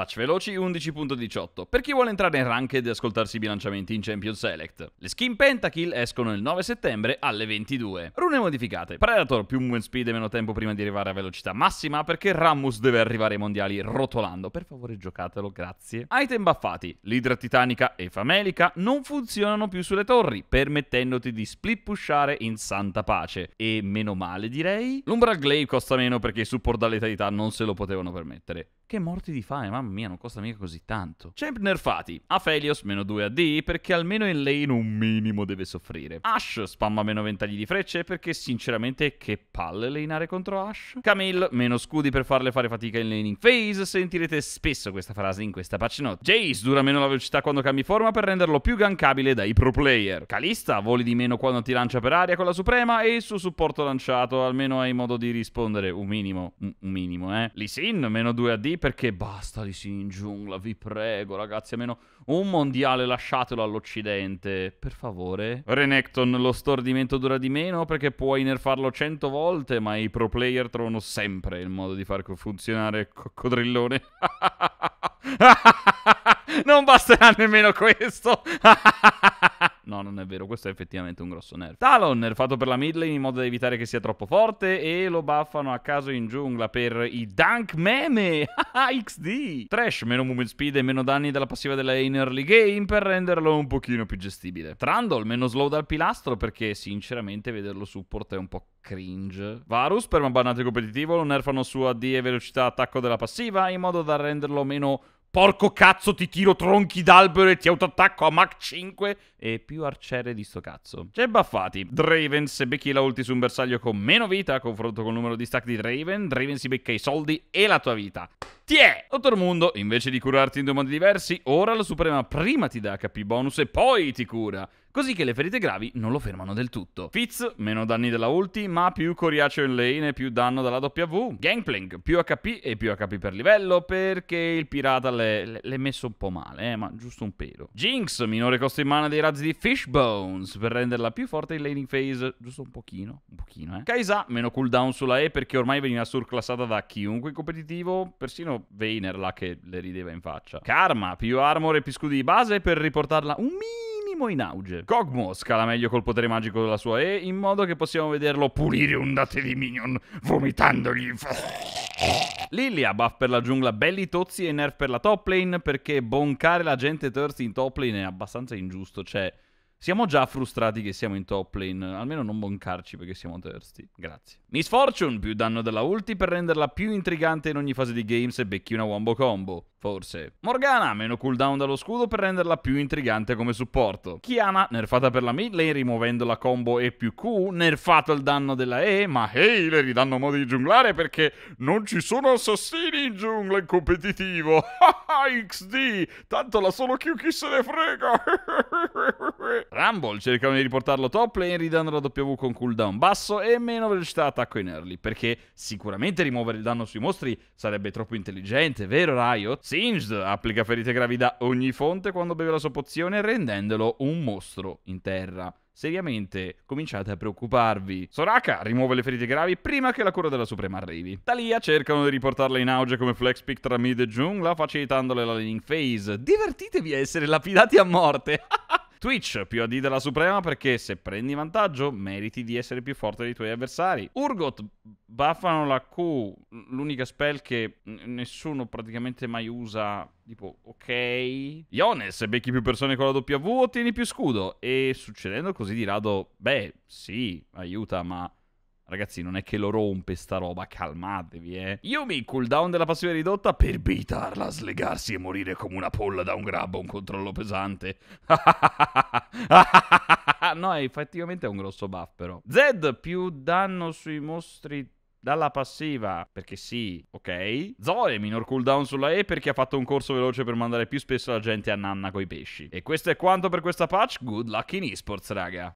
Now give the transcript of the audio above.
Patch veloci 11.18 per chi vuole entrare in ranked e ascoltarsi i bilanciamenti in Champion Select. Le skin Pentakill escono il 9 settembre alle 22. Rune modificate. Predator più movement speed e meno tempo prima di arrivare a velocità massima perché Rammus deve arrivare ai mondiali rotolando. Per favore giocatelo, grazie. Item buffati. L'idra titanica e famelica non funzionano più sulle torri permettendoti di split pushare in santa pace. E meno male direi. L'Umbra Glaive costa meno perché i support da letalità non se lo potevano permettere. Che morti di fame, mamma mia, non costa mica così tanto. Champ nerfati. Aphelios meno 2 AD perché almeno in lane un minimo deve soffrire. Ash spamma meno ventagli di frecce perché sinceramente che palle laneare contro Ash. Camille meno scudi per farle fare fatica in laning phase. Sentirete spesso questa frase in questa patch note. Jace dura meno la velocità quando cambi forma per renderlo più gankabile dai pro player. Kalista, voli di meno quando ti lancia per aria con la suprema e il suo supporto lanciato. Almeno hai modo di rispondere un minimo. Un, minimo, eh. Lisin meno 2 AD perché basta di Sin Giungla, vi prego ragazzi, almeno un mondiale lasciatelo all'Occidente, per favore. Renekton, lo stordimento dura di meno perché puoi nerfarlo cento volte, ma i pro player trovano sempre il modo di far funzionare coccodrillone. non basterà nemmeno questo. No, non è vero, questo è effettivamente un grosso nerf. Talon, nerfato per la mid lane in modo da evitare che sia troppo forte e lo buffano a caso in giungla per i dunk meme. XD! Trash, meno movement speed e meno danni dalla passiva della in early game per renderlo un pochino più gestibile. Trundle, meno slow dal pilastro perché sinceramente vederlo support è un po' cringe. Varus per un bannato competitivo lo nerfano su AD e velocità attacco della passiva in modo da renderlo meno Porco cazzo, ti tiro tronchi d'albero e ti autoattacco a Mach 5 e più arciere di sto cazzo. C'è Baffati. Draven, se becchi la ulti su un bersaglio con meno vita, a confronto col numero di stack di Draven, Draven si becca i soldi e la tua vita. Ti è! Dottor Mundo, invece di curarti in due modi diversi, ora la Suprema prima ti dà HP bonus e poi ti cura così che le ferite gravi non lo fermano del tutto. Fitz, meno danni della ulti, ma più coriaceo in lane e più danno dalla W. Gangplank, più HP e più HP per livello, perché il pirata l'è messo un po' male, eh, ma giusto un pelo. Jinx, minore costo in mana dei razzi di Fishbones, per renderla più forte in laning phase, giusto un pochino, un pochino, eh. Kaisa, meno cooldown sulla E, perché ormai veniva surclassata da chiunque competitivo, persino Vayner là che le rideva in faccia. Karma, più armor e più scudi di base per riportarla un minimo minimo in auge. Cogmo scala meglio col potere magico della sua E, in modo che possiamo vederlo pulire ondate di minion, vomitandogli... Lilia, buff per la giungla, belli tozzi e nerf per la top lane, perché boncare la gente terzi in top lane è abbastanza ingiusto, cioè... Siamo già frustrati che siamo in top lane, almeno non boncarci perché siamo thirsty. Grazie. Miss Fortune, più danno della ulti per renderla più intrigante in ogni fase di game se becchi una wombo combo. Forse. Morgana, meno cooldown dallo scudo per renderla più intrigante come supporto. Kiana, nerfata per la mid lane rimuovendo la combo E più Q, nerfato il danno della E, ma hey, le ridanno modo di giunglare perché non ci sono assassini in giungla in competitivo. XD, tanto la solo Q chi se ne frega. Rumble cercano di riportarlo top lane ridando la W con cooldown basso e meno velocità attacco in early, perché sicuramente rimuovere il danno sui mostri sarebbe troppo intelligente, vero Riot? Singed applica ferite gravi da ogni fonte quando beve la sua pozione rendendolo un mostro in terra. Seriamente, cominciate a preoccuparvi. Soraka rimuove le ferite gravi prima che la cura della Suprema arrivi. Talia cercano di riportarla in auge come flex pick tra mid e giungla, facilitandole la laning phase. Divertitevi a essere lapidati a morte! Twitch più AD della Suprema perché se prendi vantaggio meriti di essere più forte dei tuoi avversari. Urgot buffano la Q, l'unica spell che nessuno praticamente mai usa tipo, ok. Iones, becchi più persone con la W, ottieni più scudo. E succedendo così di rado, beh, sì, aiuta, ma Ragazzi, non è che lo rompe sta roba, calmatevi, eh. Yumi, cooldown della passiva ridotta per bitarla, slegarsi e morire come una polla da un grab o un controllo pesante. no, effettivamente è un grosso buff, però. Zed, più danno sui mostri dalla passiva, perché sì, ok. Zoe, minor cooldown sulla E perché ha fatto un corso veloce per mandare più spesso la gente a nanna coi pesci. E questo è quanto per questa patch, good luck in esports, raga.